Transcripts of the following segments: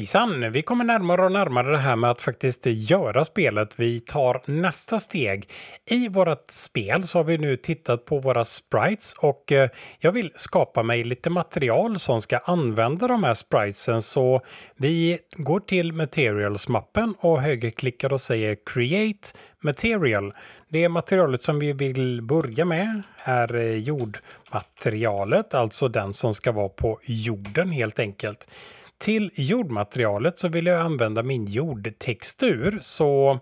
Hejsan! Vi kommer närmare och närmare det här med att faktiskt göra spelet. Vi tar nästa steg. I vårt spel så har vi nu tittat på våra sprites och eh, jag vill skapa mig lite material som ska använda de här spritesen så vi går till materials-mappen och högerklickar och säger create material. Det materialet som vi vill börja med är eh, jordmaterialet, alltså den som ska vara på jorden helt enkelt. Till jordmaterialet så vill jag använda min jordtextur så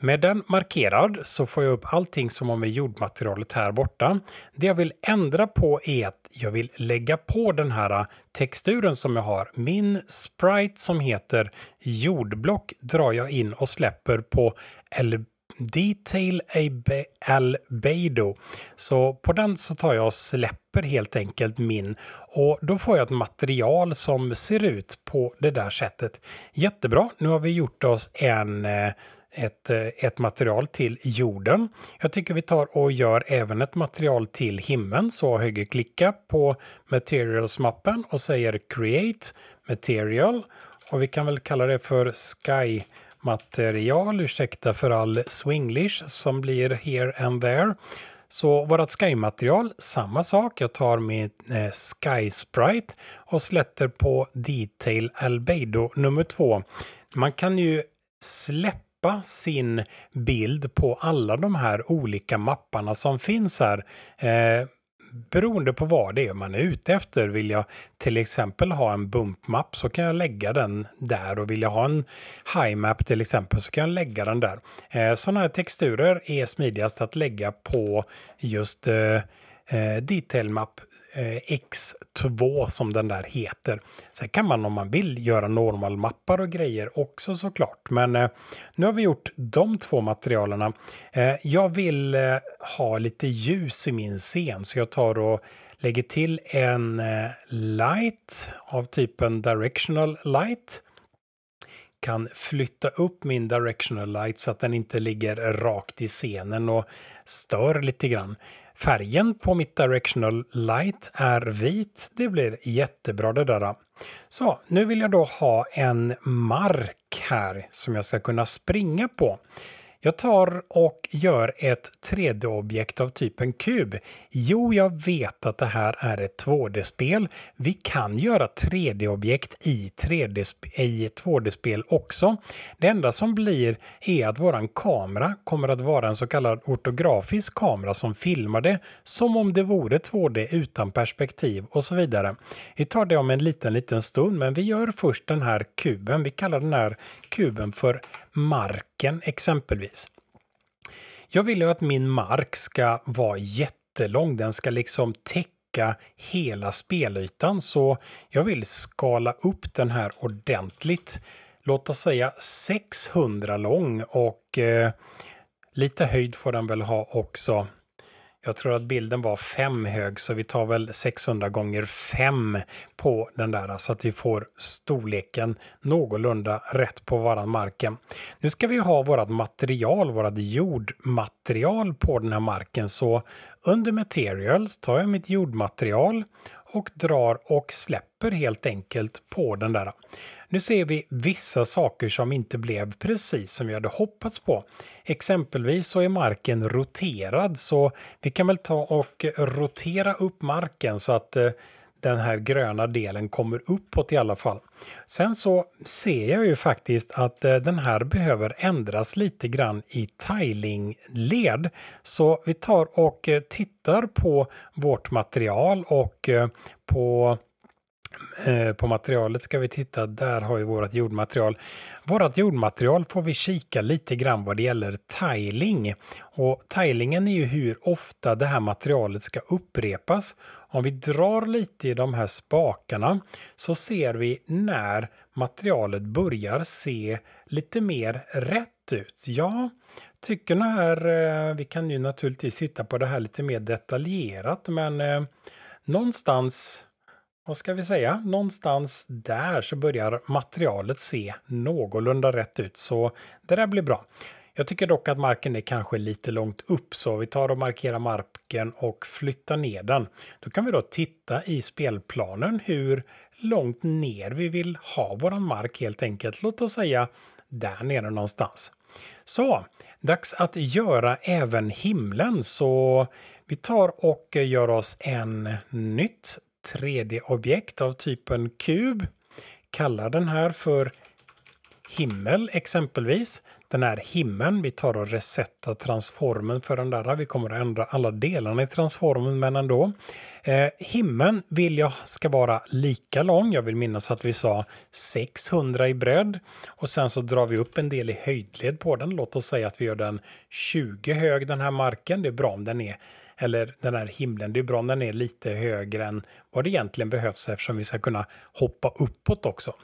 med den markerad så får jag upp allting som har med jordmaterialet här borta. Det jag vill ändra på är att jag vill lägga på den här texturen som jag har. Min sprite som heter jordblock drar jag in och släpper på Detail ABL Så på den så tar jag och släpper helt enkelt min och då får jag ett material som ser ut på det där sättet. Jättebra, nu har vi gjort oss en eh, ett, eh, ett material till jorden. Jag tycker vi tar och gör även ett material till himlen så högerklicka på materials-mappen och säger create material och vi kan väl kalla det för sky material, ursäkta för all swinglish som blir here and there. Så vårt Sky-material, samma sak. Jag tar min eh, Sky Sprite och släpper på Detail Albedo nummer två. Man kan ju släppa sin bild på alla de här olika mapparna som finns här. Eh, beroende på vad det är man är ute efter. Vill jag till exempel ha en bumpmap så kan jag lägga den där och vill jag ha en highmap till exempel så kan jag lägga den där. Eh, sådana här texturer är smidigast att lägga på just eh, eh, detailmap Eh, X2 som den där heter. Sen kan man om man vill göra normal-mappar och grejer också såklart. Men eh, nu har vi gjort de två materialerna. Eh, jag vill eh, ha lite ljus i min scen så jag tar och lägger till en eh, light av typen directional light kan flytta upp min directional light så att den inte ligger rakt i scenen och stör lite grann. Färgen på mitt directional light är vit. Det blir jättebra det där. Så nu vill jag då ha en mark här som jag ska kunna springa på. Jag tar och gör ett 3D-objekt av typen kub. Jo, jag vet att det här är ett 2D-spel. Vi kan göra 3D-objekt i, 3D i 2D-spel också. Det enda som blir är att våran kamera kommer att vara en så kallad ortografisk kamera som filmar det som om det vore 2D utan perspektiv och så vidare. Vi tar det om en liten, liten stund, men vi gör först den här kuben. Vi kallar den här kuben för mark marken exempelvis. Jag vill ju att min mark ska vara jättelång. Den ska liksom täcka hela spelytan så jag vill skala upp den här ordentligt. Låt oss säga 600 lång och eh, lite höjd får den väl ha också. Jag tror att bilden var fem hög, så vi tar väl 600 gånger 5 på den där så att vi får storleken någorlunda rätt på varann marken. Nu ska vi ha vårat material, vårat jordmaterial på den här marken, så under materials tar jag mitt jordmaterial och drar och släpper helt enkelt på den där. Nu ser vi vissa saker som inte blev precis som vi hade hoppats på. Exempelvis så är marken roterad så vi kan väl ta och rotera upp marken så att eh, den här gröna delen kommer uppåt i alla fall. Sen så ser jag ju faktiskt att eh, den här behöver ändras lite grann i tilingled. Så vi tar och eh, tittar på vårt material och eh, på på materialet ska vi titta, där har vi vårt jordmaterial. Vårt jordmaterial får vi kika lite grann vad det gäller tiling. Och tilingen är ju hur ofta det här materialet ska upprepas. Om vi drar lite i de här spakarna så ser vi när materialet börjar se lite mer rätt ut. Jag tycker nog här, eh, vi kan ju naturligtvis titta på det här lite mer detaljerat, men eh, någonstans vad ska vi säga? Någonstans där så börjar materialet se någorlunda rätt ut, så det där blir bra. Jag tycker dock att marken är kanske lite långt upp så vi tar och markerar marken och flyttar ner den. Då kan vi då titta i spelplanen hur långt ner vi vill ha våran mark helt enkelt. Låt oss säga där nere någonstans. Så, dags att göra även himlen så vi tar och gör oss en nytt 3D-objekt av typen kub. Kallar den här för himmel exempelvis den här himlen. Vi tar och resetar transformen för den där. Vi kommer att ändra alla delarna i transformen, men ändå. Eh, himlen vill jag ska vara lika lång. Jag vill minnas att vi sa 600 i bredd och sen så drar vi upp en del i höjdled på den. Låt oss säga att vi gör den 20 hög den här marken. Det är bra om den är eller den här himlen, det är bra om den är lite högre än vad det egentligen behövs eftersom vi ska kunna hoppa uppåt också.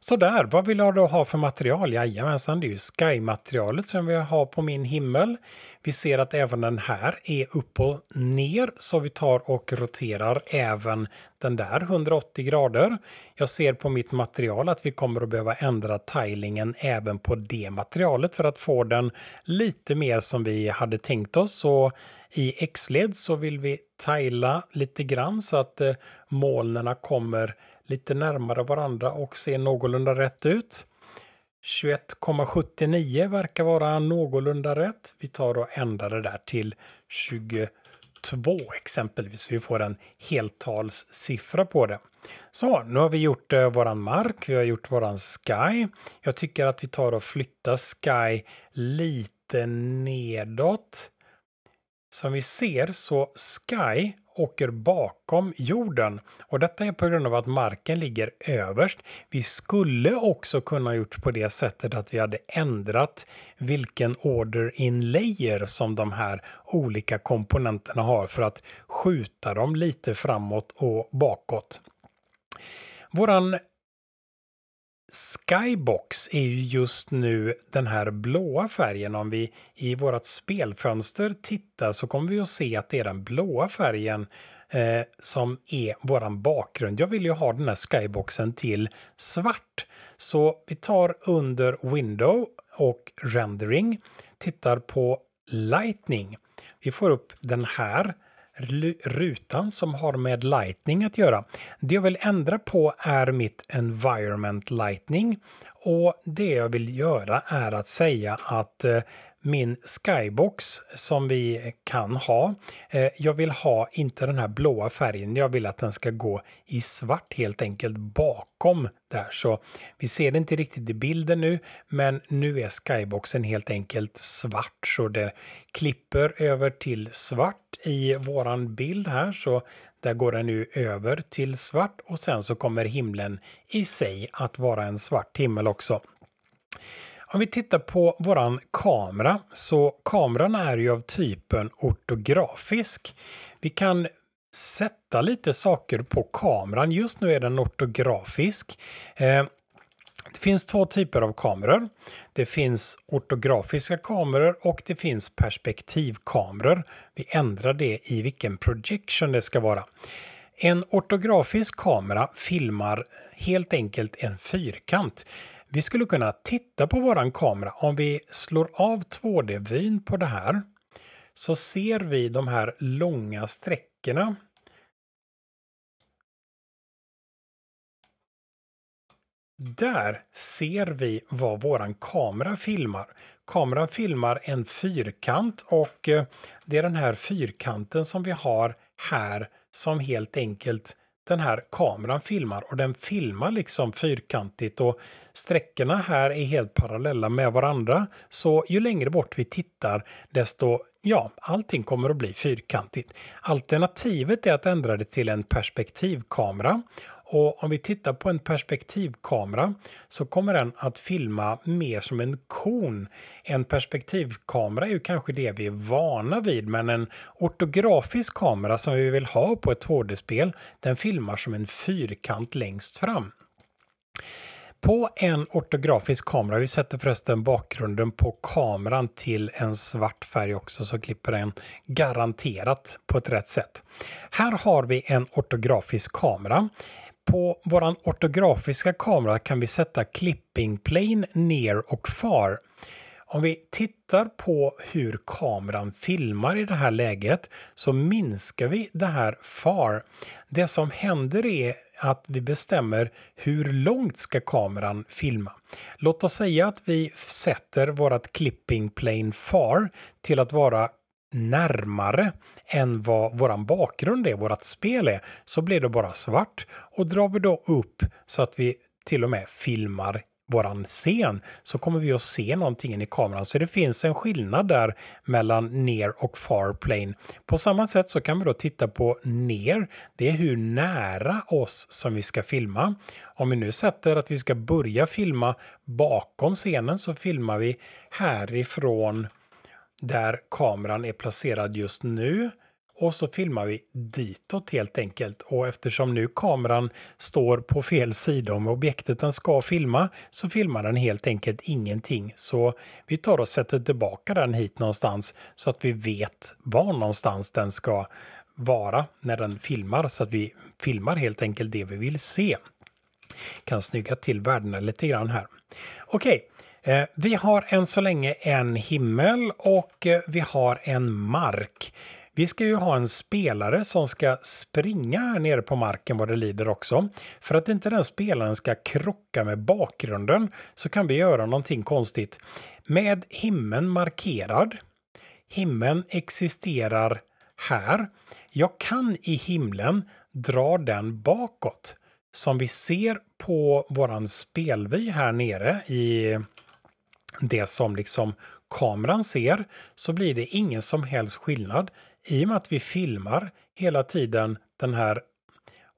Sådär, vad vill jag då ha för material? Jajamensan, det är ju Sky-materialet som vi har på min himmel. Vi ser att även den här är upp och ner så vi tar och roterar även den där 180 grader. Jag ser på mitt material att vi kommer att behöva ändra tilingen även på det materialet för att få den lite mer som vi hade tänkt oss. Så i X-led så vill vi tajla lite grann så att eh, molnen kommer lite närmare varandra och se någorlunda rätt ut. 21,79 verkar vara någorlunda rätt. Vi tar och ändrar det där till 22 exempelvis. vi får en heltalssiffra på det. Så nu har vi gjort eh, våran mark, vi har gjort våran sky. Jag tycker att vi tar och flyttar sky lite nedåt. Som vi ser så Sky åker bakom jorden och detta är på grund av att marken ligger överst. Vi skulle också kunna gjort på det sättet att vi hade ändrat vilken order in layer som de här olika komponenterna har för att skjuta dem lite framåt och bakåt. Våran Skybox är ju just nu den här blåa färgen. Om vi i vårt spelfönster tittar så kommer vi att se att det är den blåa färgen eh, som är våran bakgrund. Jag vill ju ha den här skyboxen till svart. Så vi tar under Window och Rendering, tittar på Lightning. Vi får upp den här rutan som har med Lightning att göra. Det jag vill ändra på är mitt Environment Lightning och det jag vill göra är att säga att eh, min skybox som vi kan ha. Eh, jag vill ha inte den här blåa färgen, jag vill att den ska gå i svart helt enkelt bakom där. Så vi ser det inte riktigt i bilden nu, men nu är skyboxen helt enkelt svart så det klipper över till svart i våran bild här. Så där går den nu över till svart och sen så kommer himlen i sig att vara en svart himmel också. Om vi tittar på våran kamera så kameran är ju av typen ortografisk. Vi kan sätta lite saker på kameran. Just nu är den ortografisk. Eh, det finns två typer av kameror. Det finns ortografiska kameror och det finns perspektivkameror. Vi ändrar det i vilken projection det ska vara. En ortografisk kamera filmar helt enkelt en fyrkant. Vi skulle kunna titta på våran kamera. Om vi slår av 2D-vyn på det här så ser vi de här långa sträckorna. Där ser vi vad våran kamera filmar. Kameran filmar en fyrkant och eh, det är den här fyrkanten som vi har här som helt enkelt den här kameran filmar och den filmar liksom fyrkantigt och sträckorna här är helt parallella med varandra. Så ju längre bort vi tittar desto, ja, allting kommer att bli fyrkantigt. Alternativet är att ändra det till en perspektivkamera och om vi tittar på en perspektivkamera så kommer den att filma mer som en kon. En perspektivkamera är ju kanske det vi är vana vid men en ortografisk kamera som vi vill ha på ett 2D-spel den filmar som en fyrkant längst fram. På en ortografisk kamera, vi sätter förresten bakgrunden på kameran till en svart färg också så klipper den garanterat på ett rätt sätt. Här har vi en ortografisk kamera på våran ortografiska kamera kan vi sätta clipping plane ner och far. Om vi tittar på hur kameran filmar i det här läget så minskar vi det här far. Det som händer är att vi bestämmer hur långt ska kameran filma. Låt oss säga att vi sätter vårt clipping plane far till att vara närmare än vad våran bakgrund är, vårat spel är, så blir det bara svart. Och drar vi då upp så att vi till och med filmar våran scen så kommer vi att se någonting i kameran. Så det finns en skillnad där mellan near och far plane. På samma sätt så kan vi då titta på near. Det är hur nära oss som vi ska filma. Om vi nu sätter att vi ska börja filma bakom scenen så filmar vi härifrån där kameran är placerad just nu. Och så filmar vi ditåt helt enkelt. Och eftersom nu kameran står på fel sida om objektet den ska filma så filmar den helt enkelt ingenting. Så vi tar och sätter tillbaka den hit någonstans så att vi vet var någonstans den ska vara när den filmar så att vi filmar helt enkelt det vi vill se. Kan snygga till värdena lite grann här. Okej, Eh, vi har än så länge en himmel och eh, vi har en mark. Vi ska ju ha en spelare som ska springa här nere på marken vad det lider också. För att inte den spelaren ska krocka med bakgrunden så kan vi göra någonting konstigt. Med himlen markerad. Himlen existerar här. Jag kan i himlen dra den bakåt. Som vi ser på våran spelvy här nere i det som liksom kameran ser så blir det ingen som helst skillnad i och med att vi filmar hela tiden den här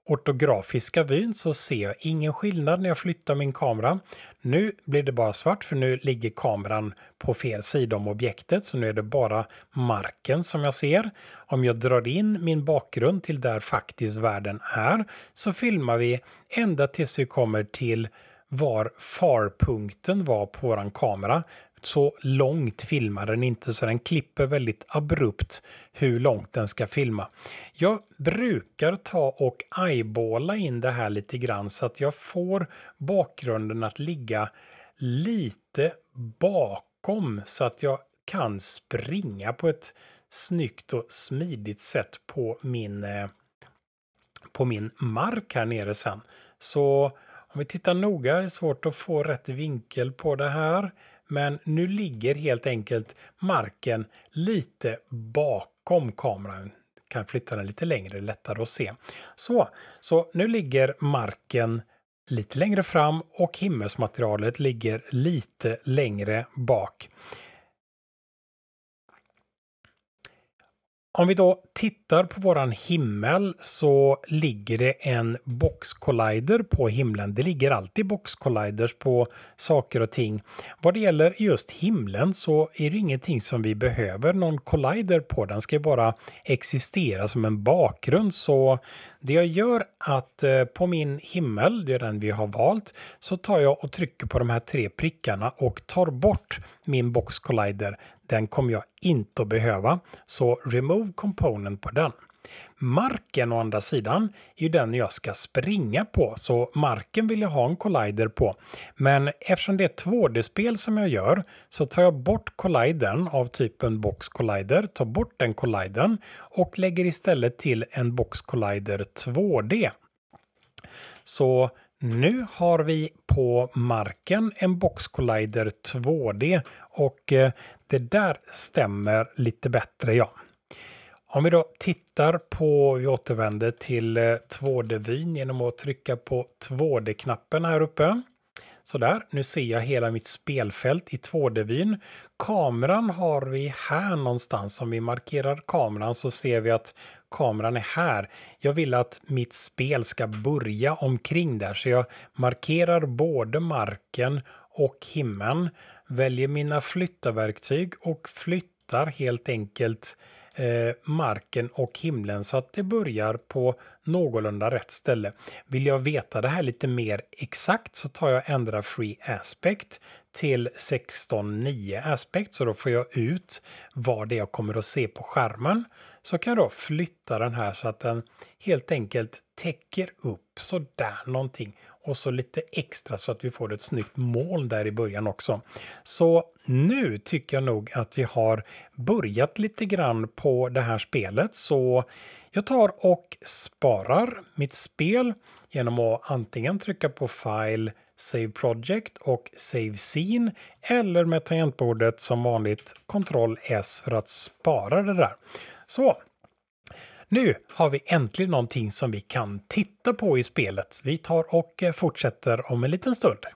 ortografiska vyn så ser jag ingen skillnad när jag flyttar min kamera. Nu blir det bara svart för nu ligger kameran på fel sida om objektet så nu är det bara marken som jag ser. Om jag drar in min bakgrund till där faktiskt världen är så filmar vi ända tills vi kommer till var farpunkten var på våran kamera. Så långt filmar den inte så den klipper väldigt abrupt hur långt den ska filma. Jag brukar ta och eyeballa in det här lite grann så att jag får bakgrunden att ligga lite bakom så att jag kan springa på ett snyggt och smidigt sätt på min, eh, på min mark här nere sen. Så om vi tittar noga, det är svårt att få rätt vinkel på det här. Men nu ligger helt enkelt marken lite bakom kameran. Kan flytta den lite längre, lättare att se. Så, så nu ligger marken lite längre fram och himmelsmaterialet ligger lite längre bak. Om vi då tittar på våran himmel så ligger det en box collider på himlen. Det ligger alltid box colliders på saker och ting. Vad det gäller just himlen så är det ingenting som vi behöver någon collider på. Den ska ju bara existera som en bakgrund så det jag gör att eh, på min himmel, det är den vi har valt, så tar jag och trycker på de här tre prickarna och tar bort min Box Collider. Den kommer jag inte att behöva, så Remove Component på den. Marken å andra sidan är ju den jag ska springa på, så marken vill jag ha en collider på. Men eftersom det är 2D-spel som jag gör så tar jag bort collidern av typen box collider, tar bort den collidern och lägger istället till en box collider 2D. Så nu har vi på marken en Box Collider 2D och eh, det där stämmer lite bättre ja. Om vi då tittar på, vi återvänder till 2D-vyn eh, genom att trycka på 2D-knappen här uppe. Sådär, nu ser jag hela mitt spelfält i 2D-vyn. Kameran har vi här någonstans. Om vi markerar kameran så ser vi att kameran är här. Jag vill att mitt spel ska börja omkring där så jag markerar både marken och himlen. Väljer mina flyttarverktyg och flyttar helt enkelt Eh, marken och himlen så att det börjar på någorlunda rätt ställe. Vill jag veta det här lite mer exakt så tar jag ändra free aspect till 16.9 aspect så då får jag ut vad det är jag kommer att se på skärmen. Så kan jag då flytta den här så att den helt enkelt täcker upp sådär någonting och så lite extra så att vi får ett snyggt mål där i början också. Så nu tycker jag nog att vi har börjat lite grann på det här spelet så jag tar och sparar mitt spel genom att antingen trycka på File Save Project och Save Scene eller med tangentbordet som vanligt Ctrl S för att spara det där. Så, nu har vi äntligen någonting som vi kan titta på i spelet. Vi tar och eh, fortsätter om en liten stund.